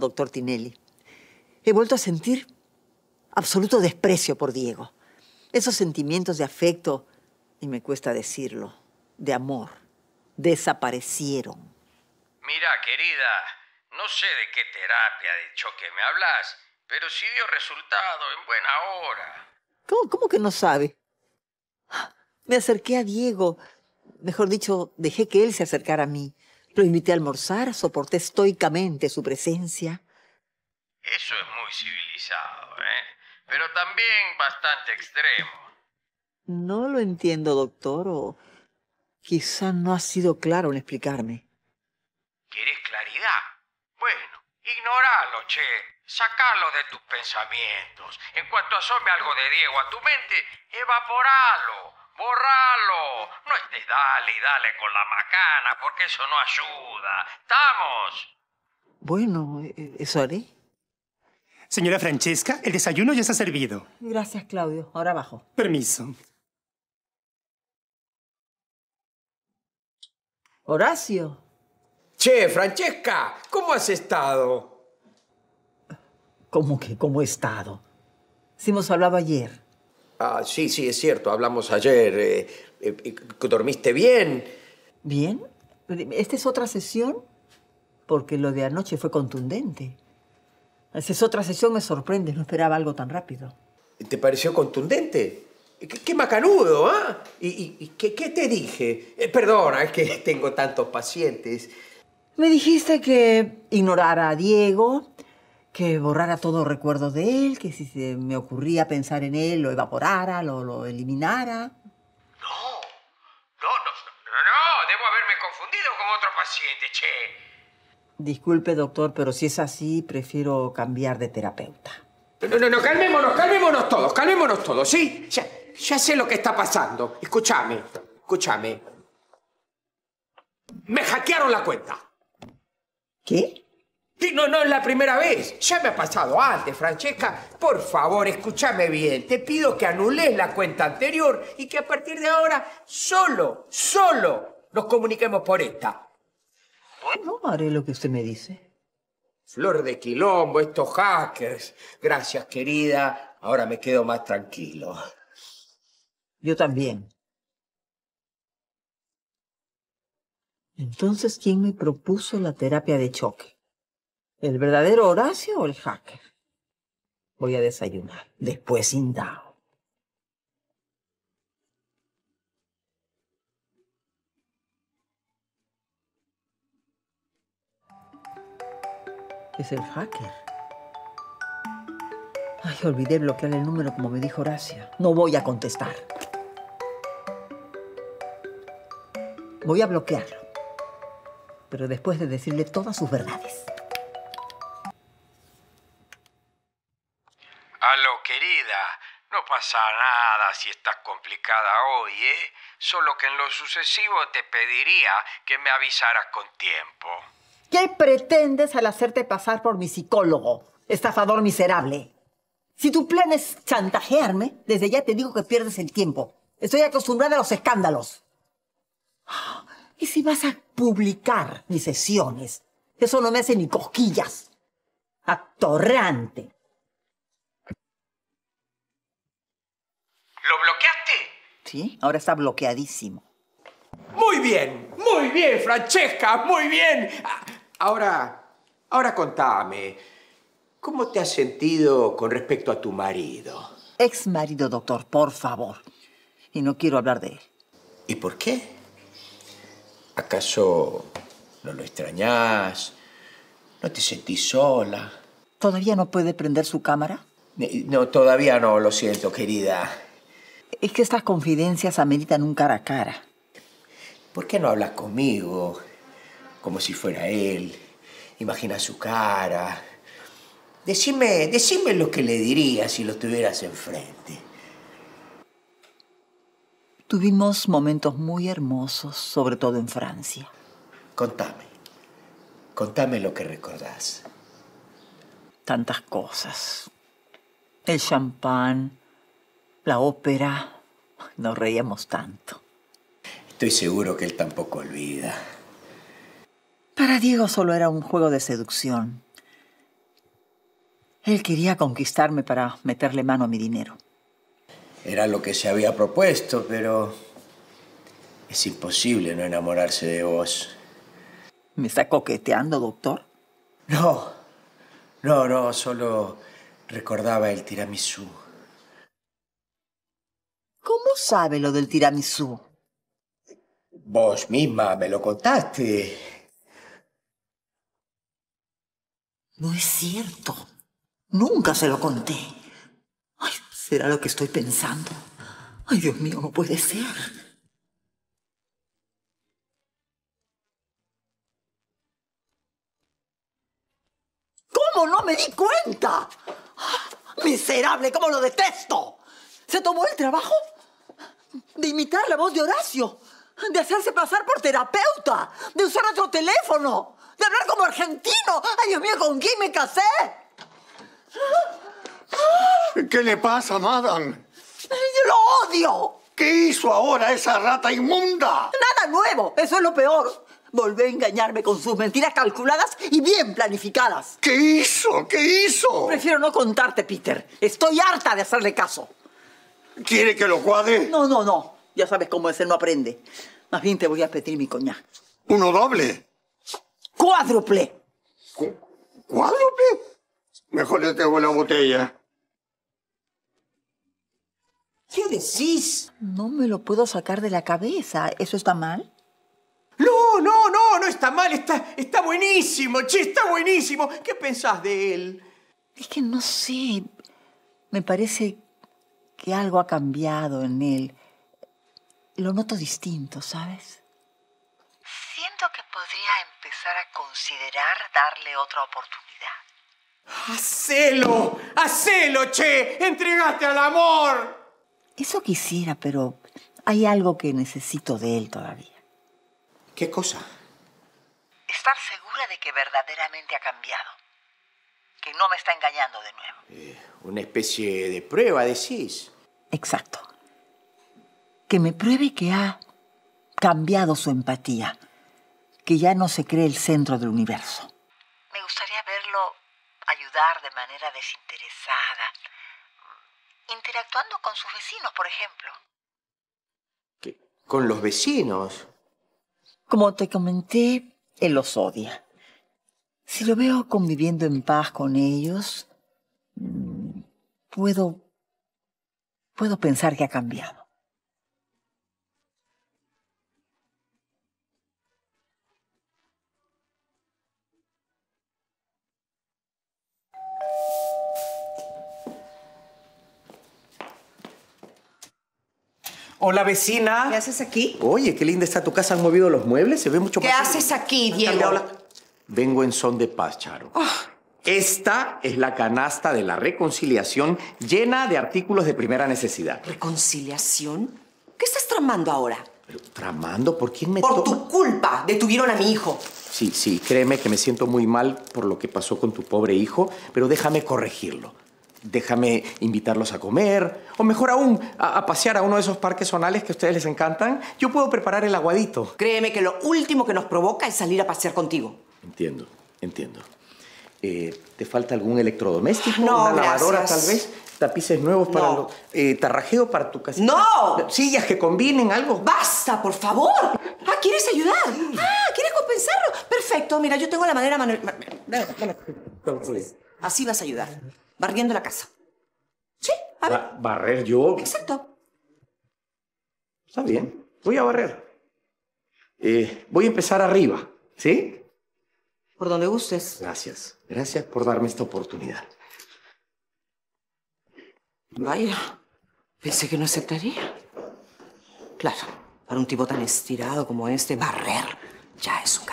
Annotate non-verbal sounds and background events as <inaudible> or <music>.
doctor Tinelli. He vuelto a sentir absoluto desprecio por Diego. Esos sentimientos de afecto, y me cuesta decirlo, de amor, desaparecieron. Mira, querida, no sé de qué terapia de choque me hablas, pero sí dio resultado en buena hora. ¿Cómo, cómo que no sabe? Me acerqué a Diego, mejor dicho, dejé que él se acercara a mí. Lo invité a almorzar, soporté estoicamente su presencia. Eso es muy civilizado, ¿eh? Pero también bastante extremo. No lo entiendo, doctor, o quizá no ha sido claro en explicarme. ¿Quieres claridad? Bueno, ignoralo, che. Sacalo de tus pensamientos. En cuanto asome algo de Diego a tu mente, evaporalo. ¡Bórralo! No estés dale y dale con la macana, porque eso no ayuda. ¡Estamos! Bueno, eh, eh, eso haré. Señora Francesca, el desayuno ya se ha servido. Gracias, Claudio. Ahora bajo. Permiso. Horacio. Che, Francesca, ¿cómo has estado? ¿Cómo que cómo he estado? Si hemos hablado ayer. Ah, sí, sí, es cierto, hablamos ayer. Eh, eh, ¿Dormiste bien? ¿Bien? ¿Esta es otra sesión? Porque lo de anoche fue contundente. Esta es otra sesión, me sorprende, no esperaba algo tan rápido. ¿Te pareció contundente? ¡Qué, macanudo, ah! ¿Y, qué, qué, te dije? Eh, perdona, es que <laughs> tengo tantos pacientes. Me dijiste que ignorara a Diego, que borrara todo recuerdo de él, que si se me ocurría pensar en él, lo evaporara, lo, lo eliminara. No, no, no, no, no, debo haberme confundido con otro paciente, che. Disculpe, doctor, pero si es así, prefiero cambiar de terapeuta. No, no, no, calmémonos, calmémonos todos, calmémonos todos, ¿sí? Ya, ya sé lo que está pasando. Escúchame, escúchame. Me hackearon la cuenta. ¿Qué? no, no es la primera vez. Ya me ha pasado antes, Francesca. Por favor, escúchame bien. Te pido que anules la cuenta anterior y que a partir de ahora solo, solo nos comuniquemos por esta. No haré lo que usted me dice. Flor de quilombo, estos hackers. Gracias, querida. Ahora me quedo más tranquilo. Yo también. Entonces, ¿quién me propuso la terapia de choque? ¿El verdadero Horacio o el hacker? Voy a desayunar. Después indago. Es el hacker. Ay, olvidé bloquear el número como me dijo Horacio. No voy a contestar. Voy a bloquearlo. Pero después de decirle todas sus verdades. si estás complicada hoy, ¿eh? Solo que en lo sucesivo te pediría que me avisaras con tiempo. ¿Qué pretendes al hacerte pasar por mi psicólogo, estafador miserable? Si tu plan es chantajearme, desde ya te digo que pierdes el tiempo. Estoy acostumbrada a los escándalos. ¿Y si vas a publicar mis sesiones? Eso no me hace ni cosquillas. Atorrante. ¿sí? Ahora está bloqueadísimo. Muy bien, muy bien, Francesca, muy bien. Ahora, ahora contame, ¿cómo te has sentido con respecto a tu marido? Ex marido, doctor, por favor. Y no quiero hablar de él. ¿Y por qué? ¿Acaso no lo extrañas? ¿No te sentís sola? ¿Todavía no puede prender su cámara? Eh, no, todavía no, lo siento, querida. Es que estas confidencias ameritan un cara a cara. ¿Por qué no hablas conmigo? Como si fuera él. Imagina su cara. Decime, decime lo que le dirías si lo tuvieras enfrente. Tuvimos momentos muy hermosos, sobre todo en Francia. Contame. Contame lo que recordás. Tantas cosas. El champán, la ópera, nos reíamos tanto. Estoy seguro que él tampoco olvida. Para Diego solo era un juego de seducción. Él quería conquistarme para meterle mano a mi dinero. Era lo que se había propuesto, pero es imposible no enamorarse de vos. ¿Me está coqueteando, doctor? No, no, no, solo recordaba el tiramisú sabe lo del tiramisú? Vos misma me lo contaste. No es cierto. Nunca se lo conté. será lo que estoy pensando. Ay, Dios mío, no puede ser. ¿Cómo no me di cuenta? Ah, ¡Miserable! ¡Cómo lo detesto! ¿Se tomó el trabajo de imitar la voz de Horacio, de hacerse pasar por terapeuta, de usar otro teléfono, de hablar como argentino. ¡Ay, Dios mío, con quién me casé! ¿Qué le pasa, madame? ¡Lo odio! ¿Qué hizo ahora esa rata inmunda? Nada nuevo, eso es lo peor. Volvió a engañarme con sus mentiras calculadas y bien planificadas. ¿Qué hizo? ¿Qué hizo? Prefiero no contarte, Peter. Estoy harta de hacerle caso. ¿Quiere que lo cuadre? No, no, no. Ya sabes cómo es, él no aprende. Más bien te voy a pedir mi coña. ¿Uno doble? ¡Cuádruple! ¿Cuádruple? Mejor le tengo la botella. ¿Qué decís? No me lo puedo sacar de la cabeza. ¿Eso está mal? No, no, no, no está mal. Está, está buenísimo, che, está buenísimo. ¿Qué pensás de él? Es que no sé. Me parece que algo ha cambiado en él. Lo noto distinto, ¿sabes? Siento que podría empezar a considerar darle otra oportunidad. ¡Hacelo! ¡Hacelo, che! ¡Entregaste al amor! Eso quisiera, pero hay algo que necesito de él todavía. ¿Qué cosa? Estar segura de que verdaderamente ha cambiado que no me está engañando de nuevo. Eh, una especie de prueba, decís. Exacto. Que me pruebe que ha cambiado su empatía, que ya no se cree el centro del universo. Me gustaría verlo ayudar de manera desinteresada, mm, interactuando con sus vecinos, por ejemplo. ¿Con los vecinos? Como te comenté, él los odia. Si lo veo conviviendo en paz con ellos, puedo, puedo pensar que ha cambiado. Hola, vecina. ¿Qué haces aquí? Oye, qué linda está tu casa. Han movido los muebles, se ve mucho ¿Qué haces aquí, Diego? Vengo en son de paz, Charo. Oh. Esta es la canasta de la reconciliación llena de artículos de primera necesidad. ¿Reconciliación? ¿Qué estás tramando ahora? Pero, ¿Tramando? ¿Por quién me Por tu culpa detuvieron a mi hijo. Sí, sí, créeme que me siento muy mal por lo que pasó con tu pobre hijo, pero déjame corregirlo. Déjame invitarlos a comer, o mejor aún, a, a, pasear a uno de esos parques zonales que a ustedes les encantan. Yo puedo preparar el aguadito. Créeme que lo último que nos provoca es salir a pasear contigo. Entiendo, entiendo. Eh, ¿Te falta algún electrodoméstico? No, una lavadora tal vez. Tapices nuevos para no. Eh, tarrajeo para tu casa. ¡No! Sillas que combinen algo. ¡Basta, por favor! Ah, ¿quieres ayudar? Ah, ¿quieres compensarlo? Perfecto, mira, yo tengo la manera, Manuel. Así vas a ayudar. Barriendo la casa. Sí, a ver. barrer yo. Exacto. Está bien. Voy a barrer. Eh, voy a empezar arriba, ¿sí? Por donde gustes. Gracias. Gracias por darme esta oportunidad. Vaya, pensé que no aceptaría. Claro, para un tipo tan estirado como este, barrer ya es un